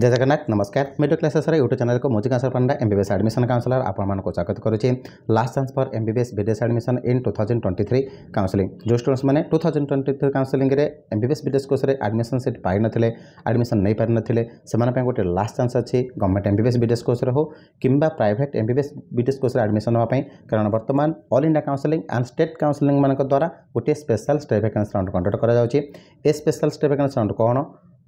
जय जगन्नाथ नमस्कार middle क्लासेसर YouTube channel को मुझे कांसर पंडा एमबीएस आडमिशन काउंसलर आपको स्वागत करुच्चे लास्ट चान्स फर एमबीएस विदेश admission in two thousand twenty three counselling जो स्टूडेंट्स मैंने two thousand twenty three counselling MBBS विदेश कोर्स एडमिशन सीट पाई एडमिशन नहीं पारि नथिले से गोटे लास्ट चान्स अच्छी गवर्नमेंट एमबीएस विदेश कोर्स हो कि प्राइट एमबीएस विदेश कोर्स एडमिशन होगा कारण बर्तमान all India counselling and state counselling मान द्वारा गोटे special state vacancy round conduct कर स्पेशल स्टे भैकेन्सी राउंड कौन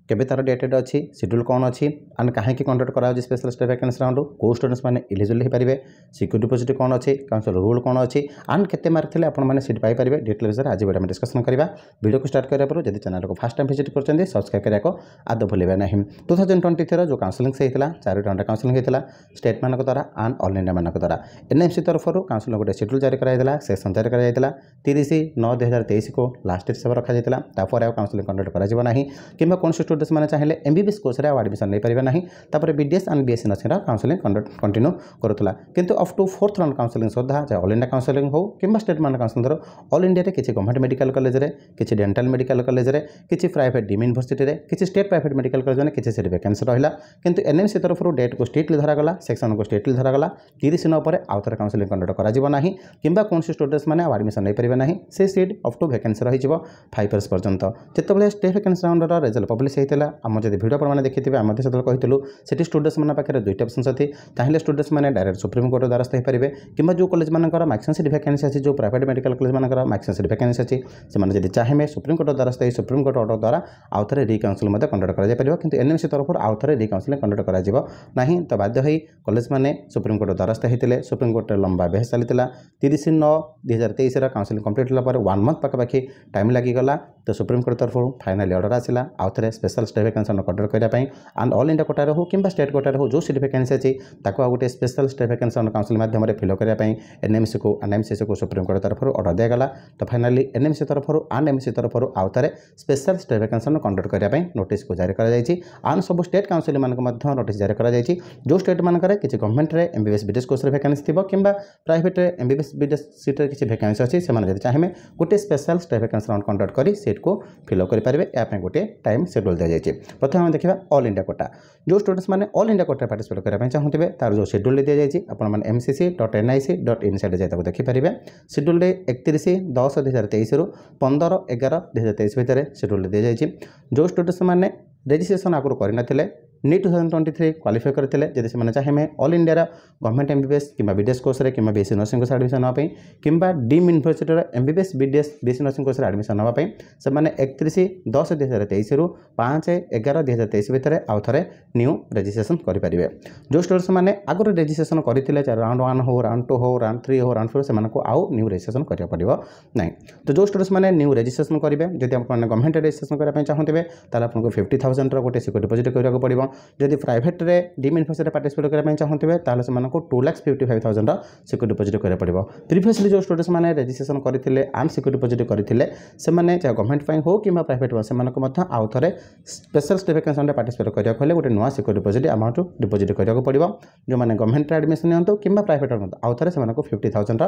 কেবে তার ডেট অছি সেড্ୟୁଲ୍ କ'ଣ ଅଛି ଆଣ୍ଡ କାହିଁକି କଣ୍ଡକ୍ଟ କରାହେଉଛି ସ୍ପେଶାଲ ଷ୍ଟେଟ୍ ଭ୍ୟାକେନ୍ସି ରାଉଣ୍ଡ କେଉଁ ଷ୍ଟୁଡେଣ୍ଟସ୍ ମାନେ ଇଲିଜିବୁଲ୍ ହୋଇପାରିବେ ସିକ୍ୟୁରିଟି ଡିପୋଜିଟ୍ କ'ଣ ଅଛି କାଉନସିଲ୍ ରୁଲ୍ କ'ଣ ଅଛି ଆଣ୍ଡ କେତେ ମାର୍କ ଥିଲେ ଆପଣମାନେ ସିଟ୍ ପାଇପାରିବେ ଡିଟେଲ୍ ବିଷୟରେ ଆଜି ଭିଡ଼ିଓ ଆମେ ଡିସ୍କସନ୍ କରିବା ଭିଡ଼ିଓକୁ ଷ୍ଟାର୍ଟ କରିବା ପରେ ଯଦି ଚ୍ୟାନେଲ୍କୁ ଫାର୍ଷ୍ଟ ଟାଇମ୍ ଭିଜିଟ୍ କରିଛନ୍ତି ସବସ୍କ୍ରାଇବ୍ କରିବାକୁ ଆଦୌ ଭୁଲିବେ ନାହିଁ ଟୁ ଥାଉଜେଣ୍ଡ ଟ୍ୱେଣ୍ଟି ଥ୍ରୀର ଯେଉଁ କାଉନସିଲିଂ ହୋଇଥିଲା ଚାରି ରାଉଣ୍ଡ କାଉନସିଲିଂ ହୋଇଥିଲା ଷ୍ଟେଟ୍ମାନଙ୍କ ଦ୍ୱାରା ଆଣ୍ଡ ଅଲ୍ ଇଣ୍ଡିଆମାନଙ୍କ ଦ୍ୱାରା ଏନ୍ଏମ୍ସି ତରଫରୁ କାଉନସିଲିଂ ଗୋଟେ ସେଡ୍ୟୁଲ୍ ଜାରି କରାଯାଇଥିଲା ସେସନ୍ ଜାରି କରାଯାଇଥିଲା ତିରିଶ ନଅ ଦୁଇ ହଜାର ତେଇଶକୁ ଲାଷ୍ଟ ଡେଟ୍ ହିସାବରେ ରଖାଯାଇଥିଲା ତାପରେ ଆଉ କାଉନସିଲିଂ କଣ୍ଡକ୍ଟ କରାଯିବ ନାହିଁ କିମ୍ବା କୌଣସି স্টুডেন্টস মানে চাইলে এমবিবিএস কোর্সে আউ আডমিশন নেইপারে না তাপরে BDS and BSc nursing counselling continue করুলা কিন্তু up to fourth round counselling সুদ্ধা যা অল ইন্ডিয়া কাউন্সেলিং হো কিংবা স্টেট মান কাউন্সেলিং ধর অল ইন্ডিয়ারে কিছু গভর্নমেন্ট মেডিকাল কলেজে কিছু ডেন্টাল মেডিকাল কলেজে কিছু প্রাইভেট ডিম ইউনিভার্সিটি কিছু স্টেট প্রাইভেট মেডিকাল কলেজ মানে কিছু সেটি ভ্যাকেন্সি রহিলা কিন্তু এনএমসি তরফর ডেট কু স্ট্রিক্টলি ধরাগলা সেকশন কু স্ট্রিক্টলি ধরাগলা তিরিশ দিন পরে আউ থরে কাউন্সেলিং কন্ডক্ট করা না কিংবা কোণী স্টুডেন্টস মানে আউ আডমিশন নেইপারে না সেই সিট অফ টু ভ্যাকেন্সি রয়েছে ফাইভ ইয়ার্স পর্যন্ত যেতবে স্টেট ভ্যাকেন্সি রাউন্ডর রেজল্ট পব্লিশ হয়ে ହୋଇଥିଲା ଆମ ଯଦି ଭିଡ଼ିଓ ଆପଣମାନେ ଦେଖିଥିବେ ଆମେ ମଧ୍ୟ ସେତେବେଳେ କହିଥିଲୁ ସେଠି ଷ୍ଟୁଡେଣ୍ଟସମାନଙ୍କ ପାଖରେ ଦୁଇଟି ଅପସନ୍ସ ଅଛି ଚାହିଁଲେ ଷ୍ଟୁଡେଣ୍ଟସମାନେ ଡାଇରେକ୍ଟ ସୁପ୍ରିମକୋର୍ଟର ଦ୍ୱାରସ୍ଥ ହୋଇପାରିବେ କିମ୍ବା ଯେଉଁ କଲେଜମାନଙ୍କର ମାକ୍ସିମମ୍ ସିଟ୍ ଭ୍ୟାକେନ୍ସି ଅଛି ଯେଉଁ ପ୍ରାଇଭେଟ୍ ମେଡ଼ିକାଲ କଲେଜମାନଙ୍କର ମାକ୍ସିମମ୍ ସିଟ୍ ଭ୍ୟାକେନ୍ସି ଅଛି ସେମାନେ ଯଦି ଚାହିଁବେ ସୁପ୍ରିମକୋର୍ଟ ଦ୍ୱାରସ୍ଥ ଏହି ସୁପ୍ରିମକୋର୍ଟ ଅର୍ଡ଼ର ଦ୍ୱାରା ଆଉ ଥରେ ରିକାଉନ୍ସିଲିଂ ମଧ୍ୟ କଣ୍ଡକ୍ଟ କରାଯାଇପାରିବ କିନ୍ତୁ ଏନ୍ଏମ୍ସି ତରଫରୁ ଆଉ ଥରେ ରିକାଉନ୍ସିଲିଂ କଣ୍ଡକ୍ଟ କରାଯିବ ନାହିଁ ତ ବାଧ୍ୟ ହୋଇ କଲେଜମାନେ ସୁପ୍ରିମକୋର୍ଟ ଦ୍ୱାରସ୍ଥ ହୋଇଥିଲେ ସୁପ୍ରିମକୋର୍ଟରେ ଲମ୍ବା ବେହସ ଚାଲିଥିଲା ତିରିଶ ନଅ ଦୁଇ ହଜାର ତେଇଶର କାଉନ୍ସିଲିଂ କମ୍ପ୍ଲିଟ୍ ହେଲା ପରେ ୱାନ୍ ମନ୍ଥ ପାଖାପାଖି ଟାଇମ୍ ଲାଗିଗଲା ତ ସୁପ୍ରିମକୋର୍ଟ ତରଫରୁ ଫାଇନାଲି ଅର୍ଡ଼ର ଆସିଲା ଆଉ ଥରେ ସ୍ପେଶାଲ स्पेशल स्टेट वैकेंसी न कटर करने एंड अल इंडिया कोटार हो कि स्टेट कोटार हो जो सीट वैकेंसी अच्छी ताको आ गए स्पेशल स्टेट वैकेंसी अन् काउनसिल मध्यम फिलअ करने एनएमसी को एमसी को सुप्रीमकोर्ट तरफ अर्डर दिगला तो फाइनाली एनएमसी तरफ एमसी तरफ आउ थे स्पेशल स्टेट वैकेंसी कंडक्ट करने नोट को जारी करें सब स्टेट काउनसिल नोट जारी कर जो स्टेट मैं किसी गवर्नमेंट में एमबीएस विदेश कोर्स वैकेंसी थी कि प्राइवेट एमबीएस विदेश सीट में किसी वैकेंसी अच्छी से चाहिए गोटे स्पेशल स्टेट वैकेंसी कंडक्ट कर सीट को फिलअप करेंगे यहाँ गोटे टाइम सेड्यूल दे ଦିଆଯାଇଛି ପ୍ରଥମେ ଆମେ ଦେଖିବା ଅଲ୍ ଇଣ୍ଡିଆ କୋଟା ଯେଉଁ ଷ୍ଟୁଡେଣ୍ଟସ୍ମାନେ ଅଲ୍ ଇଣ୍ଡିଆ କୋଟାରେ ପାର୍ଟିସିପେଟ୍ କରିବା ପାଇଁ ଚାହୁଁଥିବେ ତା'ର ଯେଉଁ ସେଡ୍ୟୁଲ୍ରେ ଦିଆଯାଇଛି ଆପଣମାନେ M C C dot N I C dot in ସାଇଡ଼୍ରେ ଯାଇ ତାକୁ ଦେଖିପାରିବେ ସେଡ୍ୟୁଲ୍ରେ ଏକତିରିଶ ଦଶ ଦୁଇ ହଜାର ତେଇଶରୁ ପନ୍ଦର ଏଗାର ଦୁଇ ହଜାର ତେଇଶ ଭିତରେ ସେଡ୍ୟୁଲ୍ରେ ଦିଆଯାଇଛି ଯେଉଁ ଷ୍ଟୁଡେଣ୍ଟସ୍ମାନେ ରେଜିଷ୍ଟ୍ରେସନ୍ ଆଗରୁ କରିନଥିଲେ NEET two thousand twenty three qualify करते जब से चाहिए अल इंडिया गवर्नमेंट एमबीएस कि बीडीएस कोर्स कि किसी सी नर्सिंग कोर्स एडमिशन ना कि डीम यूनिभर्सीटर MBBS BDS BSc nursing course admission ना से एक दस दुई हजार तेईस रू पाँच एगार दुई हजार तेईस भितर आउ थे न्यू रेजिट्रेसन करेंगे जो स्टोर्स मैंने आगे रेजिट्रेसन करते चाहे राउंड वन हो राउंड टू हो राउंड थ्री हो राउंड फोर से आउ न्यू रेजिट्रेसन करा पड़ा ना तो जो स्टोर्स मैंने न्यू रेजिट्रेसन करेंगे जब आप गवर्नमेंट रेजिट्रेसन करा चाहते हैं तो आपको फिफ्टी थाउजेंड्र गोटे सिक्योरी डिपोजिट करा पड़ा जब प्राइट में डीम इनफोसिस पार्टिसपेट करने चाहते हैं तो two lakh fifty five thousand security deposit करा पड़ो प्रिवियसली जो स्टूडेंट्स मैंने रेजिट्रेसन करते आन सिक्योर डिपोजिट करते हैं चाहे गवर्नमेंट हो कि प्राइट हो आउ थे स्पेशल स्टेट पार्टिसपेट करा गोटे नुआ सिक्योर डिपोजिट आमाउंट डिपोजिट करा पड़ो जो मैंने गवर्नमेंट एडमिशन कि प्राइट आउ थे से फिफ्टी थाउजेंड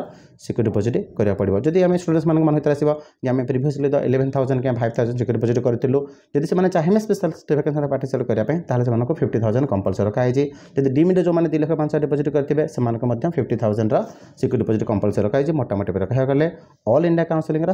सिक्यूरी डिपोजिट करा पड़ो जदि आम स्टूडेंट्स मन भर आसो आम प्रिवियसली तो इलेवेन थाउजेंड कि फाइव थाउजेंड सिक्यूरी डिपोजिट करूँ जब चाहिए स्पेशल स्टेट पार्टिसपेट करेंगे সমানক 50000 কম্পালসরি ৰখাইজি যদি ডিমিটৰ যো মানে দি লিখা পান্স ডিপোজিট কৰতিবে সমানক মধ্যম 50000 ৰ সিকিউৰিটি পজিট কম্পালসরি ৰখাইজি মটমাটি ৰখাই গলে অল ইন্ডিয়া কাউন্সেলিং ৰ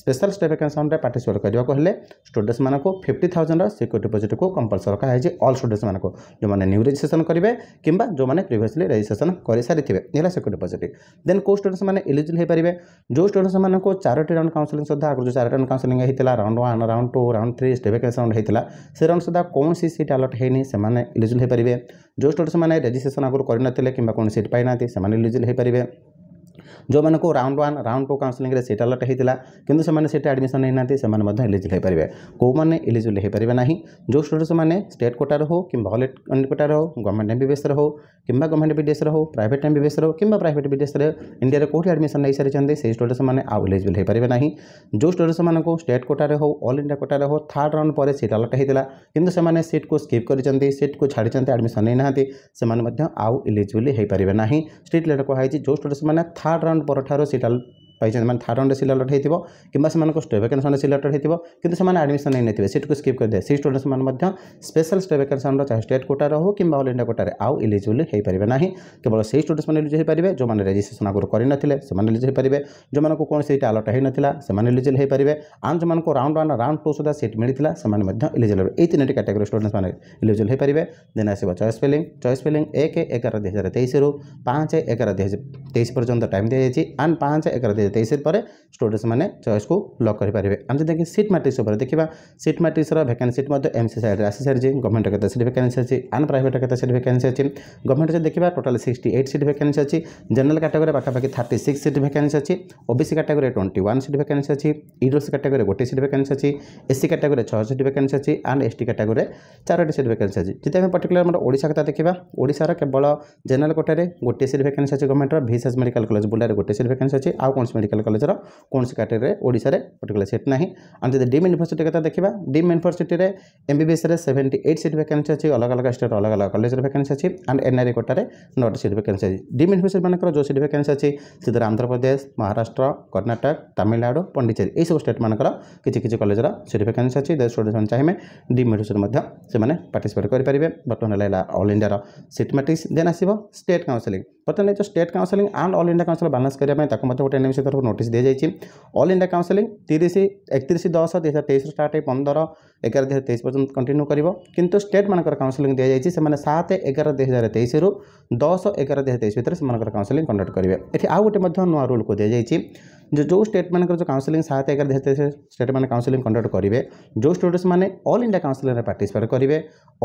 স্পেশাল ষ্টে ভেকেনছন ৰ PARTICIPATE কৰিবলৈ ষ্টুডেন্টস মানক 50000 ৰ সিকিউৰিটি পজিট কো কম্পালসরি ৰখাইজি অল ষ্টুডেন্টস মানক যো মানে নিউ ৰিজাছন কৰিবে কিম্বা যো মানে প্রিভিয়াসলি ৰিজাছন কৰি সারিতিবে এইলা সিকিউৰিটি পজিট দেন কো ষ্টুডেন্টস মানে এলিজিবল হৈ পৰিবে যো ষ্টুডেন্টস মানক চારটি ৰাউণ্ড কাউন্সেলিং সদায় আগৰ যো চારটা কাউন্সেলিং হৈ তলা round 1 round 2 round 3 state vacancy হৈ তলা সেই ৰাউণ্ড সদায় কোন সিট ହେଇନି ସେମାନେ ଇଲିଜିବୁଲ୍ ହୋଇପାରିବେ ଯେଉଁ ଷ୍ଟୁଡ଼େଣ୍ଟ ସେମାନେ ରେଜିଷ୍ଟ୍ରେସନ୍ ଆଗରୁ କରିନଥିଲେ କିମ୍ବା କୌଣସି ସିଟ୍ ପାଇନାହାନ୍ତି ସେମାନେ ଇଲିଜିବୁଲ୍ ହୋଇପାରିବେ जो मैं round one round two counselling से अलट होता कि एडमिशन नहीं ना इलीजिल होते कौन इलीजिल हो पारे ना जो स्टूडेंट्स मैंने स्टेट कोटार हो कि कोटार हो गवर्नमेंट एम बस हो कि गवर्नमेंट बीडीएस हो प्राइट एम बस हो कि प्राइट बीडीएस इंडिया में कौटी एडमिशन नहीं सारी से स्टूडेंट मैंने आउ इलीजिल हो पारे ना जो स्टूडेंट मैं स्टेट कोटार हो अल इंडिया कोटार हो थार्ड राउंड पर सीट अलट होता कि सीट को स्कीप करट को छाड़ते एडमिशन नहीं ना आउ इलीजिल हो पारे ना स्टेट लेटर कहुई जो स्टूडेंट मैंने थार्ड ସାଧାରଣ ପରଠାରୁ ସେଇଟା पाई मैंने थार्ड रे सिलेक्टेड होती है कि स्टे वैकेशन सिलेक्टेड होती है कि एडमिशन नहीं नहीं सीट को स्कीप करदे सी स्टूडेंट्स मैंने स्पेशल स्टे वैकेशन चाहे स्टेट कोटा रो कि अल इंडिया कोटा आउ इलीजिबल हो पारे ना केवल से स्टूडेंट्स मैंने इलीजिबल पारे जो मैंने रेजिट्रेसन आगे कर इलीजिबल पारे जो मैं कौन सीट आलट हो ना से इलीजिल हो पारे आन जो राउंड वन राउंड टू सुधा सीट मिलता है इलीजिल ये तीन कैटेगरी स्टूडेंट्स मैंने इलीजिल हो पारे देन आसो चयस फिलिंग चयस फिलिंग एक एगार दुई हजार तेईस रु पाँच एगार दुई तेईस पर्यटन टाइम दी जाएगी एंड पाँच एगार दुई ଦିଆଯାଏ ତେଇଶ ପରେ ଷ୍ଟୁଡେଣ୍ଟସ୍ ମାନେ ଚଏସ୍କୁ ବ୍ଲକ୍ କରିପାରିବେ ଆମେ ଯଦି ଦେଖିବା ସିଟ୍ ମାଟ୍ରିକ୍ସ ଉପରେ ଦେଖିବା ସିଟ୍ ମାଟ୍ରିକ୍ସର ଭ୍ୟାକେନ୍ସି ସିଟ୍ ମଧ୍ୟ ଏମ୍ସି ସାଇଡ଼୍ରେ ଆସିସାରିଛି ଗଭର୍ଣ୍ଣମେଣ୍ଟ କେତେ ସିଟ୍ ଭ୍ୟାକେନ୍ସି ଅଛି ଆଣ୍ଡ ପ୍ରାଇଭେଟ୍ କେତେ ସିଟ୍ ଭ୍ୟାକେନ୍ସି ଅଛି ଗଭର୍ଣ୍ଣମେଣ୍ଟ ଯଦି ଦେଖିବା total sixty eight seat vacancy ଅଛି ଜେନେରାଲ୍ କାଟାଗୋରୀ ପାଖାପାଖି ଥାର୍ଟି ସିକ୍ସ ସିଟ୍ ଭ୍ୟାକେନ୍ସି ଅଛି OBC category twenty one seat vacancy ଅଛି ଇଡୋସି କାଟାଗୋରୀ ଗୋଟିଏ ସିଟ୍ ଭ୍ୟାକେନ୍ସି ଅଛି ଏସ୍ସି କାଟାଗୋରୀ ଛଅ ସିଟ୍ ଭ୍ୟାକେନ୍ସି ଅଛି ଆଣ୍ଡ ଏସ୍ଟି କାଟାଗୋରୀରେ ଚାରୋଟି ସିଟ୍ ଭ୍ୟାକେନ୍ସି ଅଛି ଯଦି ଆମେ ପର୍ଟିକୁଲାର ଆମର ଓଡ଼ିଶା କଥା ଦେଖିବା ଓଡ଼ିଶାର କେବଳ ଜେନେରାଲ୍ କୋଟାରେ ଗୋଟିଏ ସିଟ୍ ଭ୍ୟାକେନ୍ସି ଅଛି ଗଭର୍ଣ୍ଣମେଣ୍ଟର ଭିଏସ୍ଏସ୍ ମେଡ଼ିକାଲ କଲେଜ ବୁଲାରେ ଗୋଟିଏ ସିଟ୍ ଭ୍ୟାକେନ୍ସି ଅଛି ଆଉ କ'ଣ ମେଡ଼ିକାଲ କଲେଜର କୌଣସି କାଟେଗୋରୀରେ ଓଡ଼ିଶାରେ ପର୍ଟିକୁଲାର ସିଟ୍ ନାହିଁ ଆଉ ଯଦି ଡିମ୍ ୟୁନିଭର୍ସିଟି କଥା ଦେଖିବା ଡିମ୍ ୟୁନିଭର୍ସିଟିରେ ଏମ୍ବିବିଏସ୍ରେ ସେଭେଣ୍ଟି ଏଇଟ୍ ସିଟ୍ ଭ୍ୟାକେନ୍ସି ଅଛି ଅଲଗା ଅଲଗା ଷ୍ଟେଟ୍ ଅଲଗା ଅଲଗା କଲେଜର ଭ୍ୟାକେନ୍ସି ଅଛି ଆଣ୍ଡ ଏନ୍ଆର୍ଇ କୋଟାରେ ନଅଟି ସିଟ୍ ଭ୍ୟାକେନ୍ସି ଅଛି ଡିମ୍ ୟୁନିଭର୍ସିଟିମାନଙ୍କର ଯେଉଁ ସିଟ୍ ଭ୍ୟାକେନ୍ସି ଅଛି ସେଥିରେ ଆନ୍ଧ୍ରପ୍ରଦେଶ ମହାରାଷ୍ଟ୍ର କର୍ଣ୍ଣାଟକ ତାମିଲନାଡ଼ୁ ପଣ୍ଡିଚେରୀ ଏହିସବୁ ଷ୍ଟେଟ୍ମାନଙ୍କର କିଛି କିଛି କଲେଜର ସିଟ୍ ଭ୍ୟାକେନ୍ସି ଅଛି ଷ୍ଟୁଡେଣ୍ଟମାନେ ଚାହିଁବେ ଡିମ୍ ୟୁନିଭର୍ସିଟି ମଧ୍ୟ ସେମାନେ ପାର୍ଟିସିପେଟ୍ କରିପାରିବେ ବର୍ତ୍ତମାନ ହେଲା ଅଲ୍ ଇଣ୍ଡିଆର ସିଟ୍ ମ୍ୟାଟ୍ରିକ୍ସ ଦେନ୍ ଆସିବ ଷ୍ଟେଟ୍ କାଉନସିଲିଂ ବର୍ତ୍ତମାନ ଏ ଯେଉଁ state counselling and all India counsel balance କରିବା ପାଇଁ ତାକୁ ମଧ୍ୟ ଗୋଟେ ଏନ୍ଏମ୍ସି ତରଫ ନୋଟିସ୍ ଦିଆଯାଇଛି ଅଲ୍ ଇଣ୍ଡିଆ କାଉନସିଲିଂ ତିରିଶ ଏକତିରିଶ ଦଶ ଦୁଇ ହଜାର ତେଇଶରୁ ଷ୍ଟାର୍ଟ ହେଇ ପନ୍ଦର ଏଗାର ଦୁଇ ହଜାର ତେଇଶ ପର୍ଯ୍ୟନ୍ତ କଣ୍ଟିନ୍ୟୁ କରିବ କିନ୍ତୁ ଷ୍ଟେଟ୍ମାନଙ୍କର କାଉନସିଲିଂ ଦିଆଯାଇଛି ସେମାନେ ସାତ ଏଗାର ଦୁଇ ହଜାର ତେଇଶରୁ ଦଶ ଏଗାର ଦୁଇ ହଜାର ତେଇଶ ଭିତରେ ସେମାନଙ୍କର କାଉନସିଲିଂ କଣ୍ଡକ୍ଟ କରିବେ ଏଠି ଆଉ ଗୋଟେ ମଧ୍ୟ ନୂଆ ରୁଲ୍କୁ ଦିଆଯାଇଛି जो जो स्टेट काउनसिलिंग सात एगार धीरे स्टेट मैंने काउनसिलिंग कंडक्ट करेंगे जो स्टूडेंट्स मैंने अल इंडिया काउनसिलिंग पार्टिसिपेट करेंगे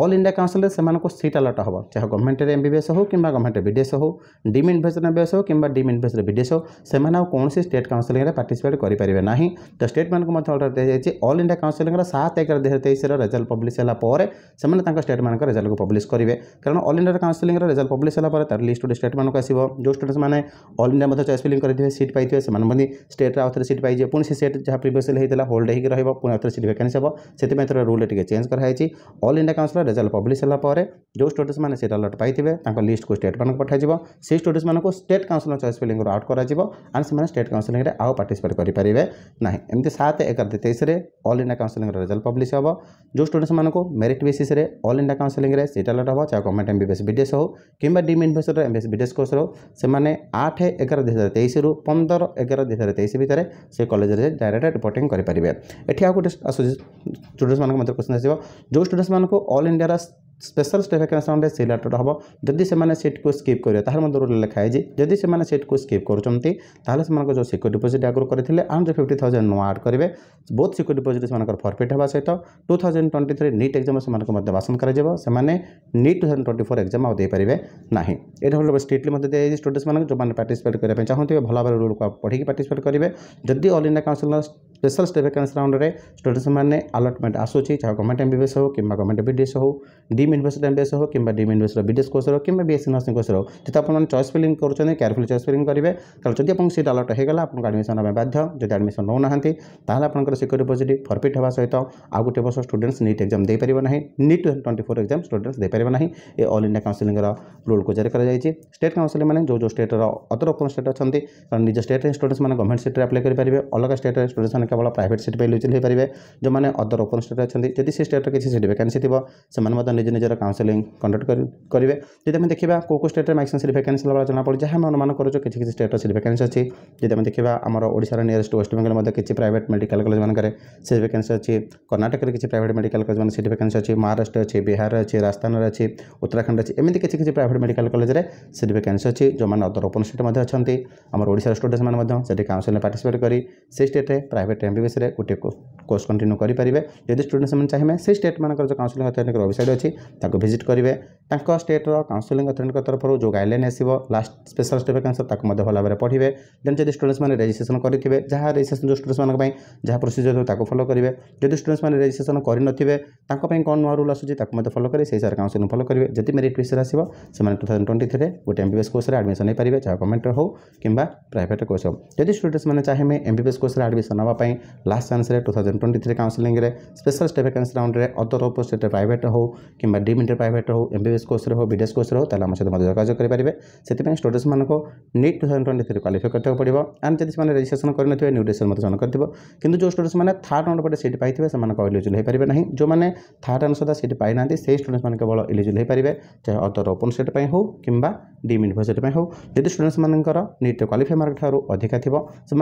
अल इंडिया काउनसिल से सीट आलट हम चाहे गवर्नमेंट एमबीएस हो कि गवर्नमेंट बीडीएस हो डीम इनभेस्टर एमबीएस हो कि डीम इनभेस्टर बीडीएस हो से कौन स्टेट काउनसिलिंग पार्टिसिपेट करेंगे ना तो स्टेट मैं अर्डर दी जाए अल इंडिया काउनसिलिंग सात एगार दुई हजार तेईस रेजल्ट पब्लिश होगापर से स्टेट मान रेजल्ट को पब्लिश करेंगे कारण all India counselling result publish होगापर तार लिस्ट गोटे स्टेट मानक आसो स्टूडेंट्स मैंने अल इंडिया चॉइस फिलिंग करेंगे सीट पाइबे से ଷ୍ଟେଟ୍ରେ ଆଉଥରେ ସିଟ୍ ପାଇଯିବ ପୁଣି ସେ ସିଟ୍ ଯାହା ପ୍ରିଭିୟସ୍ଲି ହୋଇଥିଲା ହୋଲ୍ଡ ହୋଇକି ରହିବ ପୁଣି ଆଉଥରେ ସିଟ୍ ଭେକାନ୍ସି ହେବ ସେଥିପାଇଁ ତା'ର ରୁଲ୍ରେ ଟିକେ ଚେଞ୍ଜ କରାଯାଇଛି ଅଲ୍ ଇଣ୍ଡିଆ କାଉନ୍ସିଲ୍ର ରେଜଲ୍ଟ ପବ୍ଲିସ୍ ହେଲା ପରେ ଯେଉଁ ଷ୍ଟୁଡେଣ୍ଟସ୍ମାନେ ସିଟ୍ ଆଲଟ୍ ପାଇଥିବେ ତାଙ୍କ ଲିଷ୍ଟକୁ ଷ୍ଟେଟ୍ମାନଙ୍କୁ ପଠାଯିବ ସେହି ଷ୍ଟୁଡେଣ୍ଟସ୍ମାନଙ୍କୁ ଷ୍ଟେଟ୍ କାଉନ୍ସିଲ୍ ଚଏସ୍ ଫିଲିଂରୁ ଆଉଟ୍ କରାଯିବ ଆଣ୍ଡ ସେମାନେ ଷ୍ଟେଟ୍ କାଉନ୍ସିଲିଂରେ ଆଉ ପାର୍ଟିସିପେଟ୍ କରିପାରିବେ ନାହିଁ ଏମିତି ସାତ ଏଗାର ଦୁଇ ତେଇଶରେ ଅଲ୍ ଇଣ୍ଡିଆ କାଉନ୍ସିଲିଂର ରେଜଲ୍ଟ ପବ୍ଲିସ୍ ହେବ ଯେଉଁ ଷ୍ଟୁଡେଣ୍ଟସ୍ମାନଙ୍କୁ ମେରିଟ୍ ବେସିସ୍ରେ ଅଲ୍ ଇଣ୍ଡିଆ କାଉନ୍ସିଲିଂରେ ସିଟ୍ ଆଲଟ୍ ହେବ ଚାहे ଗଭର୍ଣ୍ଣମେଣ୍ଟ ଏମ୍ବିବିଏସ୍ ବିଡ଼ିଏସ୍ ହେଉ କିମ୍ବା ଡିମ୍ ଇନଭେଷ୍ଟର ଏମ୍ବିଏସ୍ ବିଡ଼ିଏସ୍ କୋର୍ସ ହେଉ ସେମାନେ ଆଠ ଏଗାର ଦୁଇ ହଜାର ତେଇଶରୁ ପନ୍ଦର ଏଗାର ଦୁଇ ହଜାର ତେଇଶ ଭିତରେ ସେ କଲେଜରେ ଡାଇରେକ୍ଟ ରିପୋର୍ଟିଂ କରିପାରିବେ ଏଠି ଆଉ ଗୋଟେ ଆସୁଛି ଷ୍ଟୁଡେଣ୍ଟସ୍ମାନଙ୍କ ମଧ୍ୟ କ୍ୱେଶ୍ଚନ୍ ଆସିବ ଯେଉଁ ଷ୍ଟୁଡେଣ୍ଟସ୍ମାନଙ୍କୁ ଅଲ୍ ଇଣ୍ଡିଆର ସ୍ପେଶାଲ ଷ୍ଟେଫେକାସନରେ ସେଇ ଲେଟରଟା ହେବ ଯଦି ସେମାନେ ସେଟ୍କୁ ସ୍କିପ୍ କରିବେ ତାହାର ମଧ୍ୟ ରୁଲ୍ ଲେଖାହେଇଛି ଯଦି ସେମାନେ ସେଟ୍କୁ ସ୍କିପ୍ କରୁଛନ୍ତି ତାହେଲେ ସେମାନଙ୍କ ଯେଉଁ ସିକ୍ୟୁରିଟି ଡିପୋଜିଟ୍ ଆଗରୁ କରିଥିଲେ ଆଉ ଯେଉଁ ଫିଫ୍ଟି ଥାଉଜେଣ୍ଡ ନୂଆ ଆଡ଼୍ କରିବେ ବହୁତ ସିକ୍ୟୁରିଟି ଡିପୋଜିଟ୍ ସେମାନଙ୍କର ଫର୍ଫିଟ୍ ହେବା ସହିତ two thousand twenty three NEET exam ସେମାନଙ୍କୁ ମଧ୍ୟ ବାସନ କରାଯିବ ସେମାନେ NEET two thousand twenty four exam ଆଉ ଦେଇପାରିବେ ନାହିଁ ଏଇଟା ଭଲ ଷ୍ଟ୍ରିକ୍ଟଲି ମଧ୍ୟ ଦିଆଯାଇଛି ଷ୍ଟୁଡେଣ୍ଟମାନଙ୍କୁ ଯେଉଁମାନେ ପାର୍ଟିସିପେଟ୍ କରିବା ପାଇଁ ଚାହୁଁଥିବେ ଭଲ ଭାବରେ ରୁଲ୍କୁ ପଢ଼ିକି ପାର୍ଟିସିପେଟ୍ କରିବେ ଯଦି all India counsel special state vacancy round में स्टूडेंट्स मैंने अलटमेंट आसूसी चाहे गवर्नमेंट एम बस हो कि गवर्नमेंट बीडीएस हो डीम यूनिवर्सिटी एम बस हो कि डीम यूनिवर्सिटी बीडीएस कोर्स हो कि BSc nursing course हो जो आप चयस फिलिंग करते केयरफुल चयस फिलिंग करेंगे तो जब आप सीट अलट होगा आपको आडमिशन ना बाध्य जब आडमिशन नौ ना आपको सिक्योरी डिपोजिट फरफिट होगा सहित आउ गोटे वर्ष स्टूडेंट्स नीट एक्जाम दे पारे ना NEET twenty four exam students दे पारे ना ये अल्ल इंडिया काउनसिलिंग रूल को जारी कराई स्टेट काउनसिल मैंने जो जो स्टेटर अदर ओपन स्टेट अच्छे निज स्टेट स्टूडेंट्स मैंने गवर्नमेंट सीट्रे अपने करेंगे अलग स्टेट स्टूडेंट्स কেবল প্রাইভেট সিট পাই এলিজিবল হয়ে ଯେଉଁମାନେ ଅଦର ଓପନ୍ ଷ୍ଟେଟ୍ ଅଛନ୍ତି ଯଦି ସେ ଷ୍ଟେଟ୍ର କିଛି ସିଟ୍ ଭ୍ୟାକାନ୍ସି ଥିବ ସେମାନେ ମଧ୍ୟ ନିଜ ନିଜର କାଉନ୍ସେଲିଂ କଣ୍ଡକ୍ଟ କରିବେ ଯଦି ଆମେ ଦେଖିବା କେଉଁ କେଉଁ ଷ୍ଟେଟ୍ରେ ମ୍ୟାକ୍ସିମମ୍ ସିଟ୍ ଭ୍ୟାକାନ୍ସି ହେବା ଜଣାପଡ଼େ ଯାହା ଆମେ ଅନୁମାନ କରୁଛୁ କିଛି କିଛି ଷ୍ଟେଟ୍ର ସିଟ୍ ଭ୍ୟାକାନ୍ସି ଅଛି ଯଦି ଆମେ ଦେଖିବା ଆମର ଓଡ଼ିଶାର ନିୟରେଷ୍ଟ ୱେଷ୍ଟବେଙ୍ଗଲ ମଧ୍ୟ କିଛି ପ୍ରାଇଭେଟ୍ ମେଡ଼ିକାଲ କଲେଜମାନଙ୍କରେ ସିଟ୍ ଭ୍ୟାକାନ୍ସି ଅଛି କର୍ଣ୍ଣାଟକରେ କିଛି ପ୍ରାଇଭେଟ୍ ମେଡ଼ିକାଲ କଲେଜମାନେ ସିଟ୍ ଭ୍ୟାକାନ୍ସି ଅଛି ମହାରାଷ୍ଟ୍ର ଅଛି ବିହାର ଅଛି ରାଜସ୍ଥାନରେ ଅଛି ଉତ୍ତରାଖଣ୍ଡ ଅଛି ଏମିତି କିଛି କିଛି ପ୍ରାଇଭେଟ୍ ମେଡ଼ିକାଲ କଲେଜରେ ସିଟ୍ ଭ୍ୟାକାନ୍ସି ଅଛି ଯେଉଁମାନେ ଅଦର ଓପନ୍ ଷ୍ଟେଟ୍ ମଧ୍ୟ ଅଛନ୍ତି ଆମର ଓଡ଼ିଶାର ଷ୍ଟୁଡେଣ୍ଟମାନେ ମଧ୍ୟ ସେଠି କାଉନ୍ସିଲିଂରେ ପାର୍ଟିସିପେଟ୍ କରି ସେ ଷ୍ଟେଟ୍ରେ ପ୍ରାଇଭେଟ୍ ଟ୍ୟାମ୍ପି ଗୋଟିଏ କୋର୍ସ କଣ୍ଟିନ୍ୟू କରିପାରିବେ ଯଦି ଷ୍ଟୁଡେଣ୍ଟ ସେମାନେ ଚାହିଁବେ ସେଇ ଷ୍ଟେଟ୍ମାନଙ୍କର ଯେଉଁ କାଉନସିଲିଂ ଅଥରିଟିଙ୍କ ୱେବସାଇଟ୍ ଅଛି ତାକୁ ଭିଜିଟ୍ କରିବେ ତାଙ୍କ ଷ୍ଟେଟ୍ର କାଉନସିଲିଂ ଅଥରିଟିଙ୍କ ତରଫରୁ ଯେଉଁ ଗାଇଡ଼ଲାଇନ୍ ଆସିବ ଲାଷ୍ଟ ସ୍ପେଶାଲ୍ ଷ୍ଟେପ୍ କ୍ୟାନ୍ସର ତାକୁ ମଧ୍ୟ ଭଲ ଭାବରେ ପଢ଼ିବେ ଦେନ୍ ଯଦି ଷ୍ଟୁଡେଣ୍ଟମାନେ ରେଜିଷ୍ଟ୍ରେସନ୍ କରିଥିବେ ଯାହା ରେଜିଷ୍ଟ୍ରେସନ୍ ଯେଉଁ ଷ୍ଟୁଡେଣ୍ଟମାନଙ୍କ ପାଇଁ ଯାହା ପ୍ରୋସିଜର୍ ଥିବ ତାକୁ ଫଲୋ କରିବେ ଯଦି ଷ୍ଟୁଡେଣ୍ଟମାନେ ରେଜିଷ୍ଟ୍ରେସନ୍ କରିନଥିବେ ତାଙ୍କ ପାଇଁ କ'ଣ ନୂଆ ରୁଲ୍ ଆସୁଛି ତାକୁ ମଧ୍ୟ ଫଲୋ କରି ସେଇ ସାର୍ କାଉନସିଲିଂ ଫଲୋ କରିବେ ଯଦି ମେରିଟ୍ ଲିଷ୍ଟରେ ଆସିବ ସେମାନେ ଟୁ ଥାଉଜେଣ୍ଡ ଟ୍ୱେଣ୍ଟି ଥ୍ରୀରେ ଗୋଟେ ଏମ୍ ବି ଏସ୍ କୋର୍ସରେ ଆଡ଼ମିସନ୍ ହୋଇପାରିବେ ଯାହା ଗଭର୍ଣ୍ଣମେଣ୍ଟର ହେଉ କିମ୍ବା ପ୍ରାଇଭେଟ୍ କୋର୍ସ ହେଉ ଯଦି ଷ୍ଟୁଡେଣ୍ଟମାନେ ଚାହିଁବେ ଏମ୍ ବି ଏସ୍ କୋର୍ସରେ ଆଡ଼ମିସନ୍ ହେବା ପାଇଁ last chance two thousand twenty three counselling special state vacancy राउंड्रे अदर अपोजिट प्राइट हो कि डिमिट प्राइट हो एम बी एस कोर्स हो बीडीएस कोर्स हो তাহলে আমার সহ যোগাযোগ করে সেপাই স্টুডেন্টস মানুষ NEET two thousand twenty three qualify করতে পড়ব আন্ড যদি সে রেজিষ্ট্রেসন করে নিয়ে নিউ রেজিষ্ট্রেসন জয়েন করে কিন্তু যে স্টুডেন্টস মানে থার্ড রাউন্ড পটে সিট পাইবে সে ইলিজিবল হয়ে পারে না যে থার্ড রাউন্ড সুদ্ধা সিট পাই না সেই স্টুডেন্টস মানে কেবল ইলিজিবল হয়ে পারে চাহে অদর ওপন সিট পাই হোক কিংবা ডিমিট সিট পাই হোক যদি স্টুডেন্টস মানর নিট্রে কোয়ালিফাই মার্ক ঠার অধিকা থাকবে সে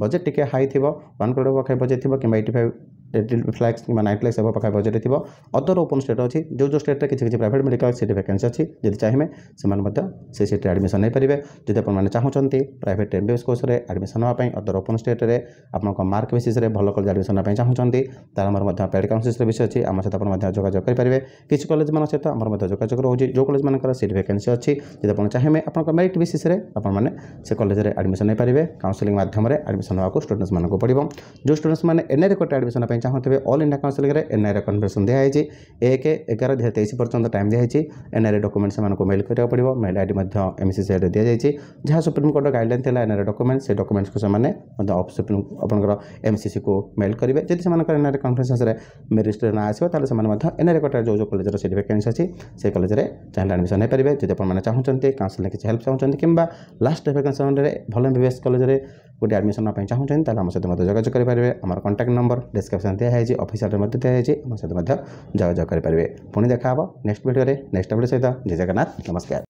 বজেট টিকি হাই থাকবে ୱାନ୍ କ୍ରୋଡ଼୍ ପାଖାପାଖି ବଜେଇ ଥିବ କିମ୍ବା ଏଇଟି ଫାଇଭ୍ रेड फ्लैक्स कि नाइट फ्लैक्स पाखा बजे थी अदर ओपन स्टेट अच्छी जो जो स्टेट में किसी प्राइट मेडिकल सीट भैके अच्छी जब चाहिए से सीट एडमिशन नहीं पारे जब आपने चाहते प्राइट एम बस कोर्स एडमिशन होगा अदर ओपन स्टेट में आपको मार्क बेसीस भल कलेज एडमिशन चाहूँ तरह मोर पेड काउनसिल्स विषय अच्छी आम सहित जोजोग करेंगे किसी कलेज मन सहित आम जोजोग रोचे जो कलेज मानकर सीट भैके अच्छी जब आप चाहिए आप मेरीट बेसीस आपने से कलेज में एडमिशन नहीं पारे काउनसिलिंग मध्यम एडमिशन होगा स्टूडेंट्स मानक पड़ो जो स्टूडेंट्स मैंने एन ए रिकॉर्ड एडमिशन पाई चाहूँ तेज अल इंडिया काउनसिल एनआईर कनभरसन दिखाई एक एगार दुहार तेईस पर्यटन टाइम दिखाई एनआईर डकुमेंट से मेल कर पड़ा mail I D M C C दी जाए जहाँ सुप्रीमकोर्ट गाइडलैन थी एनआईर डकुमेंट से डकुमेंट्स को से सुप्रीम आपंकर एम सी सी को मेल करेंगे जब से एनआईर कनफरेन्स मेरीट ना आसोल से एनआईर कटे जो जो कलेज सीट भैकेस अच्छी से कलेज चाहिए एडमिशन हो पारे जब आप चाहते काउनसिल किसी हेल्प चाहूँ कि लास्ट में भल एम बस कलेज गोटे एडमिशन चाहूँ हैं तो हम सहित जोजोग करेंगे आम कंटाक्ट नंबर डिस्क्रिप्स ସୂଚନା ଦିଆହେଇଛି ଅଫିସ୍ ଆଡ଼୍ରେସ୍ ମଧ୍ୟ ଦିଆଯାଇଛି ଏବଂ ସହିତ ମଧ୍ୟ ଯୋଗାଯୋଗ କରିପାରିବେ ପୁଣି ଦେଖା ହେବ ନେକ୍ସଟ ଭିଡ଼ିଓରେ ନେକ୍ସଟ ଅପଡ଼େଟ୍ ସହିତ ଜୟ ଜଗନ୍ନାଥ ନମସ୍କାର